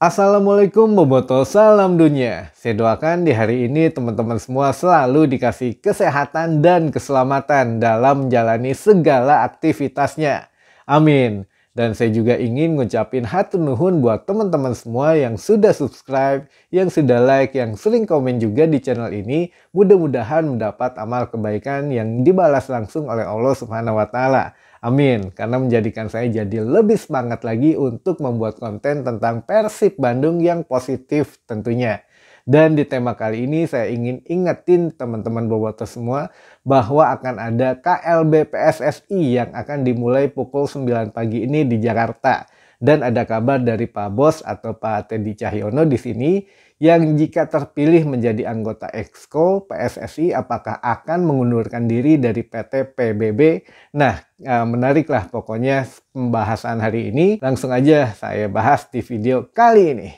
Assalamualaikum bobotoh salam dunia. Saya doakan di hari ini teman-teman semua selalu dikasih kesehatan dan keselamatan dalam menjalani segala aktivitasnya. Amin. Dan saya juga ingin ngucapin hatun nuhun buat teman-teman semua yang sudah subscribe, yang sudah like, yang sering komen juga di channel ini. Mudah-mudahan mendapat amal kebaikan yang dibalas langsung oleh Allah Subhanahu wa taala. Amin, karena menjadikan saya jadi lebih semangat lagi untuk membuat konten tentang Persib Bandung yang positif tentunya. Dan di tema kali ini saya ingin ingetin teman-teman Boboto semua bahwa akan ada KLB PSSI yang akan dimulai pukul 9 pagi ini di Jakarta. Dan ada kabar dari Pak Bos atau Pak Teddy Cahyono di sini yang jika terpilih menjadi anggota Exco PSSI apakah akan mengundurkan diri dari PT PBB? Nah, e, menariklah pokoknya pembahasan hari ini. Langsung aja saya bahas di video kali ini.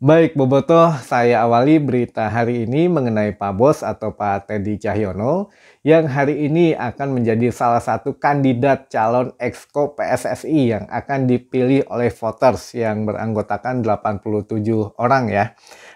Baik Boboto, saya awali berita hari ini mengenai Pak Bos atau Pak Teddy Cahyono yang hari ini akan menjadi salah satu kandidat calon exco PSSI yang akan dipilih oleh voters yang beranggotakan 87 orang ya.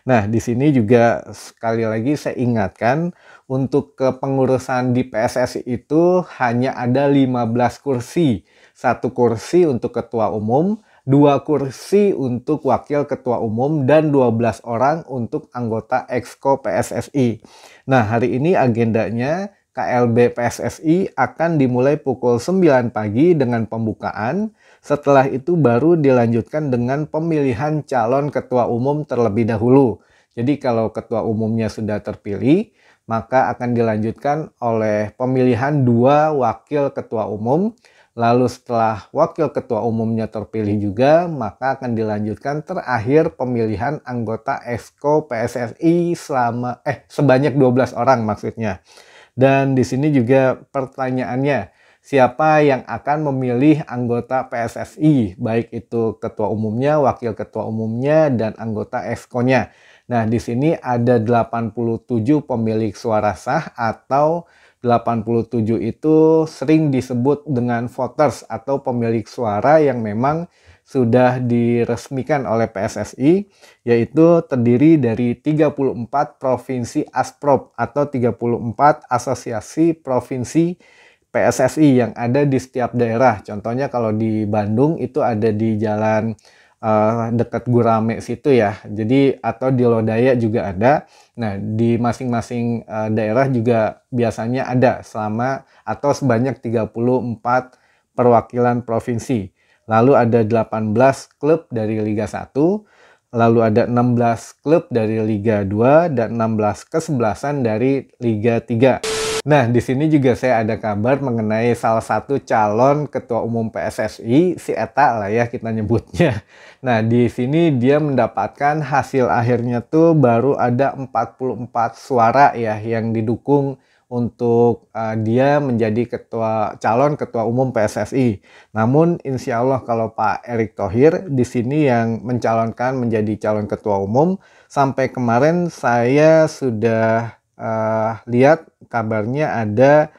Nah, di sini juga sekali lagi saya ingatkan untuk kepengurusan di PSSI itu hanya ada 15 kursi. Satu kursi untuk ketua umum, dua kursi untuk wakil ketua umum dan 12 orang untuk anggota exco PSSI. Nah, hari ini agendanya KLB PSSI akan dimulai pukul 9 pagi dengan pembukaan setelah itu baru dilanjutkan dengan pemilihan calon ketua umum terlebih dahulu. Jadi kalau ketua umumnya sudah terpilih, maka akan dilanjutkan oleh pemilihan dua wakil ketua umum. Lalu setelah wakil ketua umumnya terpilih juga, maka akan dilanjutkan terakhir pemilihan anggota ESKO PSSI selama eh sebanyak 12 orang maksudnya. Dan di sini juga pertanyaannya, siapa yang akan memilih anggota PSSI, baik itu ketua umumnya, wakil ketua umumnya, dan anggota ESKO-nya. Nah, di sini ada 87 pemilik suara sah atau 87 itu sering disebut dengan voters atau pemilik suara yang memang sudah diresmikan oleh PSSI yaitu terdiri dari 34 provinsi ASPROP atau 34 asosiasi provinsi PSSI yang ada di setiap daerah. Contohnya kalau di Bandung itu ada di jalan uh, dekat Gurame situ ya. Jadi atau di Lodaya juga ada. Nah, di masing-masing uh, daerah juga biasanya ada selama atau sebanyak 34 perwakilan provinsi. Lalu ada 18 klub dari Liga 1, lalu ada 16 klub dari Liga 2 dan 16 kesebelasan dari Liga 3. Nah, di sini juga saya ada kabar mengenai salah satu calon ketua umum PSSI, si Eta lah ya kita nyebutnya. Nah, di sini dia mendapatkan hasil akhirnya tuh baru ada 44 suara ya yang didukung untuk uh, dia menjadi ketua calon ketua umum PSSI. Namun insya Allah kalau Pak Erick Thohir di sini yang mencalonkan menjadi calon ketua umum sampai kemarin saya sudah uh, lihat kabarnya ada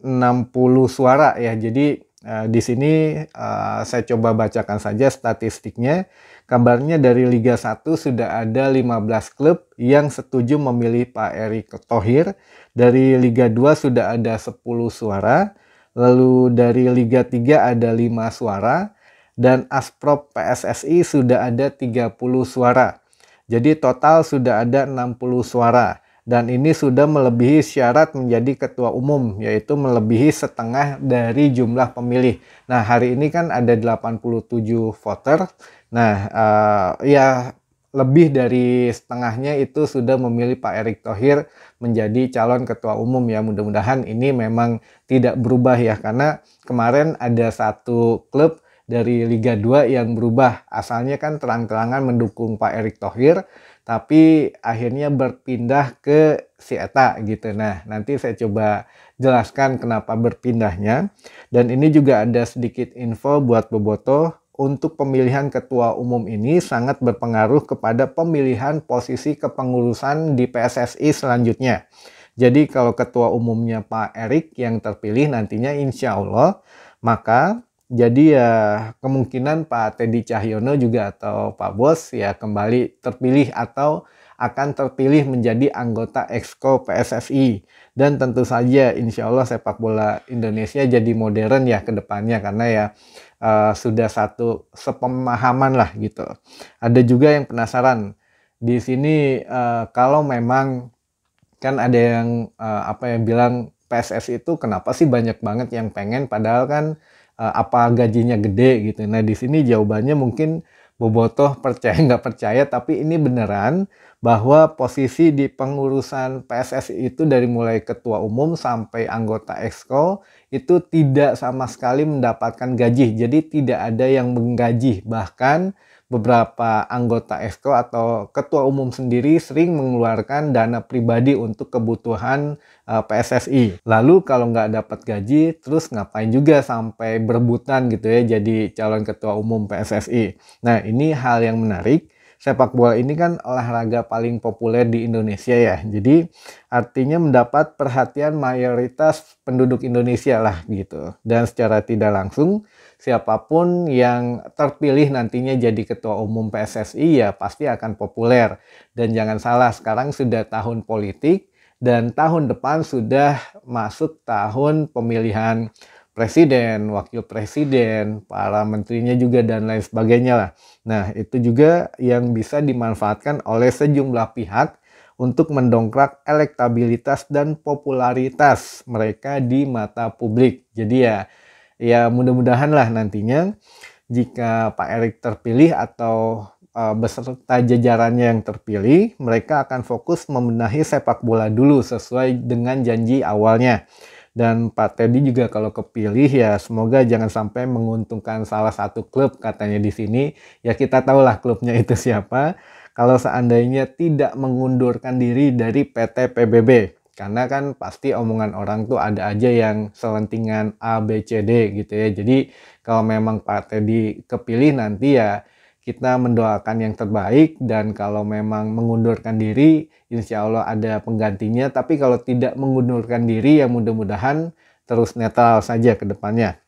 60 suara ya. Jadi uh, di sini uh, saya coba bacakan saja statistiknya. Kabarnya dari Liga 1 sudah ada 15 klub yang setuju memilih Pak Erick Thohir. Dari Liga 2 sudah ada 10 suara. Lalu dari Liga 3 ada 5 suara dan Asprop PSSI sudah ada 30 suara. Jadi total sudah ada 60 suara dan ini sudah melebihi syarat menjadi ketua umum yaitu melebihi setengah dari jumlah pemilih. Nah, hari ini kan ada 87 voter. Nah, uh, ya lebih dari setengahnya itu sudah memilih Pak Erick Thohir menjadi calon ketua umum ya. Mudah-mudahan ini memang tidak berubah ya karena kemarin ada satu klub dari Liga 2 yang berubah. Asalnya kan terang-terangan mendukung Pak Erick Thohir, tapi akhirnya berpindah ke si Eta gitu. Nah, nanti saya coba jelaskan kenapa berpindahnya. Dan ini juga ada sedikit info buat Boboto untuk pemilihan ketua umum ini sangat berpengaruh kepada pemilihan posisi kepengurusan di PSSI selanjutnya. Jadi kalau ketua umumnya Pak Erik yang terpilih nantinya insya Allah, maka jadi ya kemungkinan Pak Teddy Cahyono juga atau Pak Bos ya kembali terpilih atau akan terpilih menjadi anggota Exco PSSI. Dan tentu saja insya Allah sepak bola Indonesia jadi modern ya ke depannya karena ya uh, sudah satu sepemahaman lah gitu. Ada juga yang penasaran di sini uh, kalau memang kan ada yang uh, apa yang bilang PSSI itu kenapa sih banyak banget yang pengen padahal kan Eh, apa gajinya gede gitu. Nah di sini jawabannya mungkin bobotoh percaya nggak percaya tapi ini beneran bahwa posisi di pengurusan PSSI itu dari mulai ketua umum sampai anggota exco itu tidak sama sekali mendapatkan gaji jadi tidak ada yang menggaji bahkan beberapa anggota EFKO atau ketua umum sendiri sering mengeluarkan dana pribadi untuk kebutuhan uh, eh, PSSI. Lalu kalau nggak dapat gaji, terus ngapain juga sampai berebutan gitu ya jadi calon ketua umum PSSI. Nah ini hal yang menarik sepak bola ini kan olahraga paling populer di Indonesia ya. Jadi artinya mendapat perhatian mayoritas penduduk Indonesia lah gitu. Dan secara tidak langsung siapapun yang terpilih nantinya jadi ketua umum PSSI ya pasti akan populer. Dan jangan salah sekarang sudah tahun politik dan tahun depan sudah masuk tahun pemilihan presiden, wakil presiden, para menterinya juga dan lain sebagainya lah. Nah, itu juga yang bisa dimanfaatkan oleh sejumlah pihak untuk mendongkrak elektabilitas dan popularitas mereka di mata publik. Jadi ya ya mudah-mudahan lah nantinya jika Pak Erick terpilih atau eh, beserta jajarannya yang terpilih, mereka akan fokus membenahi sepak bola dulu sesuai dengan janji awalnya. Dan Pak Teddy juga kalau kepilih ya semoga jangan sampai menguntungkan salah satu klub katanya di sini. Ya kita tahulah klubnya itu siapa. Kalau seandainya tidak mengundurkan diri dari PT PBB. Karena kan pasti omongan orang tuh ada aja yang selentingan A, B, C, D gitu ya. Jadi kalau memang Pak Teddy kepilih nanti ya kita mendoakan yang terbaik dan kalau memang mengundurkan diri insya Allah ada penggantinya tapi kalau tidak mengundurkan diri ya mudah-mudahan terus netral saja ke depannya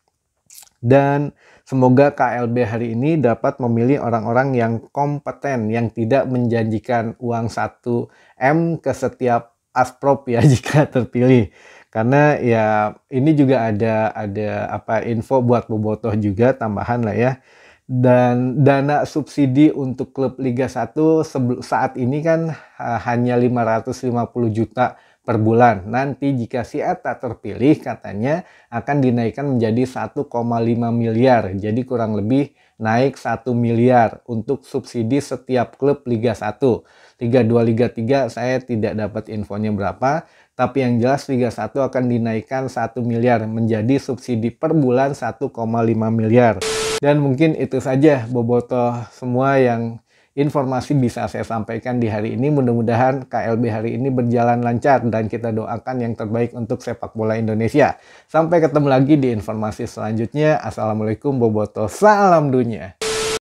dan semoga KLB hari ini dapat memilih orang-orang yang kompeten yang tidak menjanjikan uang 1M ke setiap asprop ya jika terpilih karena ya ini juga ada ada apa info buat bobotoh juga tambahan lah ya dan dana subsidi untuk klub Liga 1 saat ini kan eh, hanya 550 juta per bulan. Nanti jika si Eta terpilih katanya akan dinaikkan menjadi 1,5 miliar. Jadi kurang lebih naik 1 miliar untuk subsidi setiap klub Liga 1. Liga 2, Liga 3 saya tidak dapat infonya berapa. Tapi yang jelas Liga 1 akan dinaikkan 1 miliar menjadi subsidi per bulan 1,5 miliar. Dan mungkin itu saja Boboto semua yang informasi bisa saya sampaikan di hari ini. Mudah-mudahan KLB hari ini berjalan lancar dan kita doakan yang terbaik untuk sepak bola Indonesia. Sampai ketemu lagi di informasi selanjutnya. Assalamualaikum Boboto. Salam dunia.